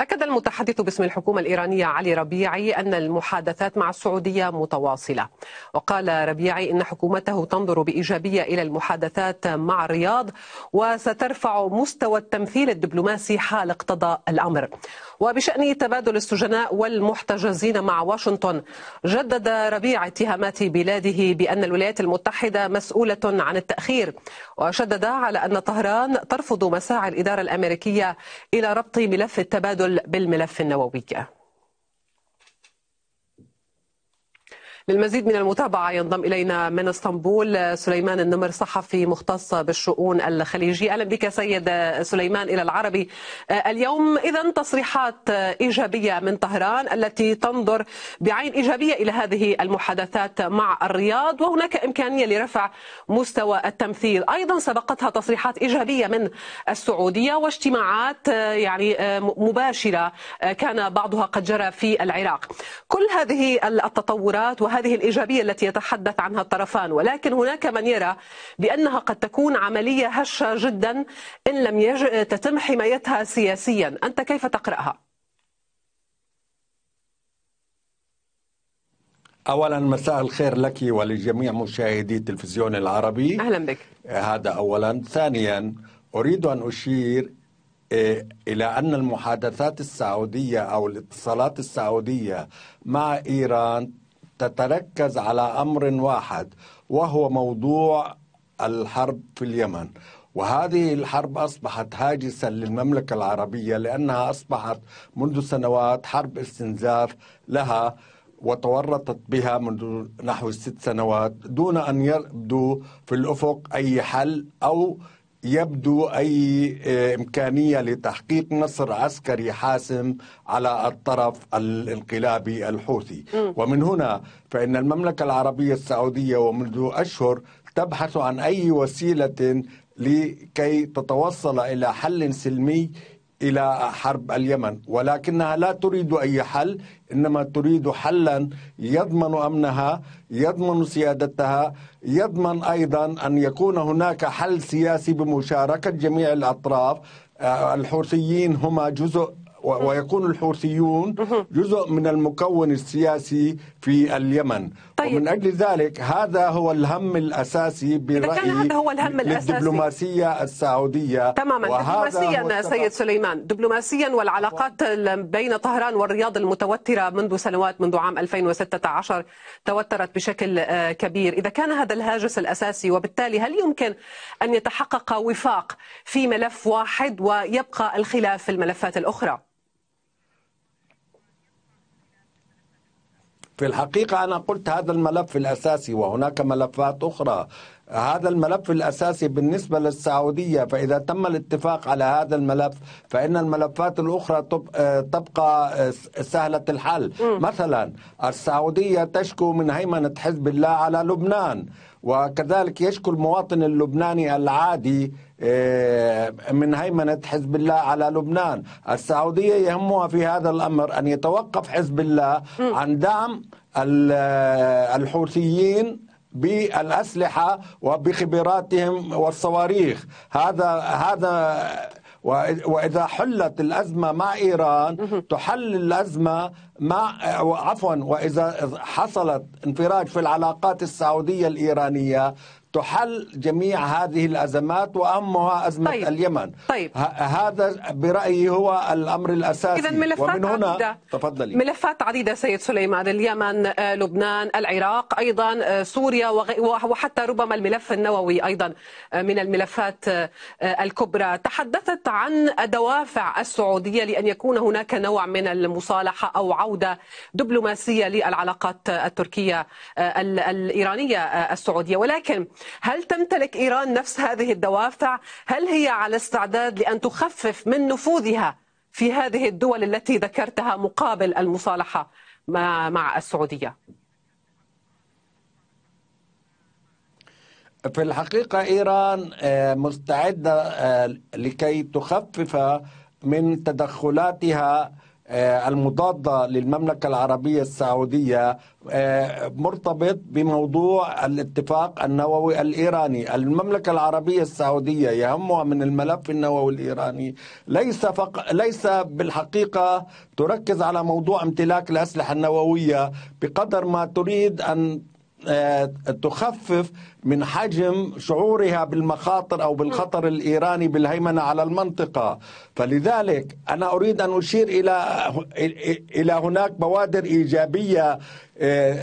أكد المتحدث باسم الحكومة الإيرانية علي ربيعي أن المحادثات مع السعودية متواصلة وقال ربيعي إن حكومته تنظر بإيجابية إلى المحادثات مع الرياض وسترفع مستوى التمثيل الدبلوماسي حال اقتضى الأمر وبشأن تبادل السجناء والمحتجزين مع واشنطن جدد ربيع اتهامات بلاده بأن الولايات المتحدة مسؤولة عن التأخير وشدد على أن طهران ترفض مساعي الإدارة الأمريكية إلى ربط ملف التبادل التسلل بالملف النووي للمزيد من المتابعة ينضم إلينا من اسطنبول سليمان النمر صحفي مختص بالشؤون الخليجية أهلا بك سيد سليمان إلى العربي آه، اليوم إذا تصريحات إيجابية من طهران التي تنظر بعين إيجابية إلى هذه المحادثات مع الرياض وهناك إمكانية لرفع مستوى التمثيل أيضا سبقتها تصريحات إيجابية من السعودية واجتماعات آه، يعني آه، مباشرة كان بعضها قد جرى في العراق كل هذه التطورات وهذه هذه الإيجابية التي يتحدث عنها الطرفان ولكن هناك من يرى بأنها قد تكون عملية هشة جدا إن لم يج... تتم حمايتها سياسيا أنت كيف تقرأها؟ اولا مساء الخير لك ولجميع مشاهدي التلفزيون العربي اهلا بك هذا اولا ثانيا اريد ان اشير آه، الى ان المحادثات السعوديه او الاتصالات السعوديه مع ايران تتركز على امر واحد وهو موضوع الحرب في اليمن وهذه الحرب اصبحت هاجسا للمملكه العربيه لانها اصبحت منذ سنوات حرب استنزاف لها وتورطت بها منذ نحو ست سنوات دون ان يبدو في الافق اي حل او يبدو اي آه، امكانيه لتحقيق نصر عسكري حاسم على الطرف الانقلابي الحوثي ومن هنا فان المملكه العربيه السعوديه ومنذ اشهر تبحث عن اي وسيله لكي تتوصل الى حل سلمي الى حرب اليمن ولكنها لا تريد اي حل انما تريد حلا يضمن امنها يضمن سيادتها يضمن ايضا ان يكون هناك حل سياسي بمشاركه جميع الاطراف آه، الحوثيين هما جزء ويكون الحوثيون جزء من المكون السياسي في اليمن طيب. ومن أجل ذلك هذا هو الهم الأساسي برأيي كان هذا هو الهم الأساسي للدبلوماسية السعودية تماما دبلوماسيا سيد سليمان دبلوماسيا والعلاقات بين طهران والرياض المتوترة منذ سنوات منذ عام 2016 توترت بشكل آه، كبير إذا كان هذا الهاجس الأساسي وبالتالي هل يمكن أن يتحقق وفاق في ملف واحد ويبقى الخلاف في الملفات الأخرى؟ في الحقيقة أنا قلت هذا الملف الأساسي وهناك ملفات أخرى هذا الملف الأساسي بالنسبة للسعودية فإذا تم الاتفاق على هذا الملف فإن الملفات الأخرى آه، تبقى آه، سهلة الحل مثلا السعودية تشكو من هيمنة حزب الله على لبنان وكذلك يشكو المواطن اللبناني العادي آه، من هيمنة حزب الله على لبنان السعودية يهمها في هذا الأمر أن يتوقف حزب الله عن دعم آه، الحوثيين بالأسلحة وبخبراتهم والصواريخ هذا هذا وإذا حلت الأزمة مع إيران تحل الأزمة مع عفوا واذا حصلت انفراج في العلاقات السعوديه الايرانيه تحل جميع هذه الازمات واهمها ازمه طيب. اليمن طيب. هذا برايي هو الامر الاساسي اذا ملفات ومن هنا عديدة. تفضلي ملفات عديده سيد سليمان اليمن آه، لبنان العراق ايضا آه، سوريا وحتى ربما الملف النووي ايضا آه، من الملفات الكبرى تحدثت عن دوافع السعوديه لان يكون هناك نوع من المصالحه او عودة دبلوماسية للعلاقات التركية آه، الإيرانية آه، السعودية ولكن هل تمتلك إيران نفس هذه الدوافع هل هي على استعداد لأن تخفف من نفوذها في هذه الدول التي ذكرتها مقابل المصالحة مع السعودية في الحقيقة إيران آه، مستعدة لكي تخفف من تدخلاتها آه، المضادة للمملكة العربية السعودية آه، مرتبط بموضوع الاتفاق النووي الإيراني المملكة العربية السعودية يهمها من الملف النووي الإيراني ليس, فق... ليس بالحقيقة تركز على موضوع امتلاك الأسلحة النووية بقدر ما تريد أن آه، تخفف من حجم شعورها بالمخاطر او بالخطر الايراني بالهيمنه على المنطقه، فلذلك انا اريد ان اشير الى الى هناك بوادر ايجابيه آه،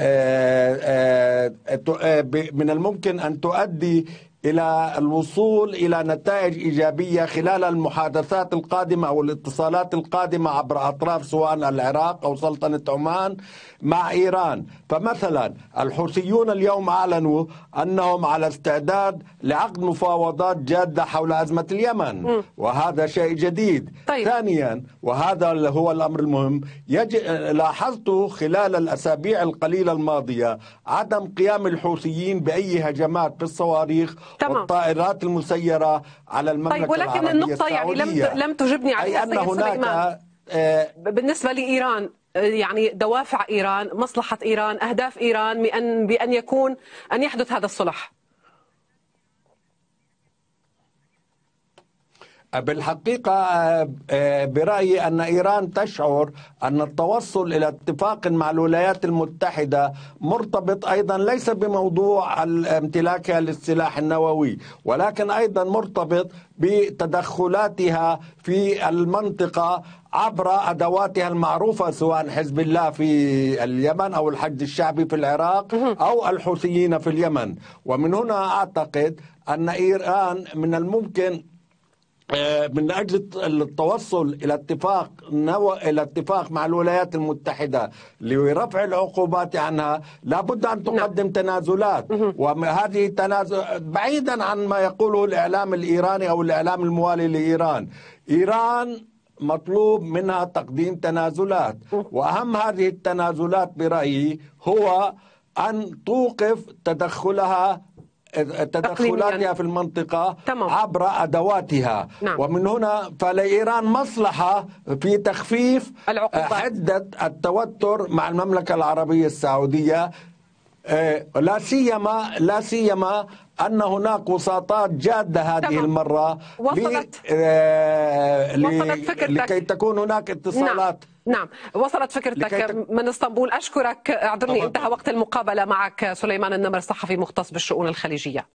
آه، من الممكن ان تؤدي الى الوصول الى نتائج ايجابيه خلال المحادثات القادمه او الاتصالات القادمه عبر اطراف سواء العراق او سلطنه عمان مع ايران، فمثلا الحوثيون اليوم اعلنوا انهم على استعداد لعقد مفاوضات جاده حول ازمه اليمن، وهذا شيء جديد. طيب. ثانيا وهذا هو الامر المهم، يج... لاحظت خلال الاسابيع القليله الماضيه عدم قيام الحوثيين باي هجمات في الصواريخ تمام. والطائرات المسيرة على المملكة طيب ولكن العربية النقطة السعودية. يعني لم لم تجبني عليها أي أن هناك آه بالنسبة لإيران آه، يعني دوافع إيران مصلحة إيران أهداف إيران بأن يكون أن يحدث هذا الصلح بالحقيقة آه، آه، برأيي أن إيران تشعر أن التوصل إلى اتفاق مع الولايات المتحدة مرتبط أيضا ليس بموضوع امتلاكها للسلاح النووي ولكن أيضا مرتبط بتدخلاتها في المنطقة عبر ادواتها المعروفه سواء حزب الله في اليمن او الحج الشعبي في العراق او الحوثيين في اليمن ومن هنا اعتقد ان ايران من الممكن آه، من اجل التوصل الى اتفاق نو... الى اتفاق مع الولايات المتحده لرفع العقوبات عنها لابد ان نعم. تقدم تنازلات وهذه تنازل بعيدا عن ما يقوله الاعلام الايراني او الاعلام الموالي لايران ايران مطلوب منها تقديم تنازلات واهم هذه التنازلات برايي هو ان توقف تدخلها تدخلاتها في المنطقة تمام. عبر أدواتها نعم. ومن هنا فلإيران مصلحة في تخفيف العقوبات. حدة التوتر مع المملكة العربية السعودية آه، لا سيما لا سيما أن هناك وساطات جادة هذه تمام. المرة وصلت, آه وصلت فكرتك. لكي تكون هناك اتصالات نعم. نعم وصلت فكرتك تك... من اسطنبول اشكرك اعذرني انتهى وقت المقابله معك سليمان النمر الصحفي مختص بالشؤون الخليجيه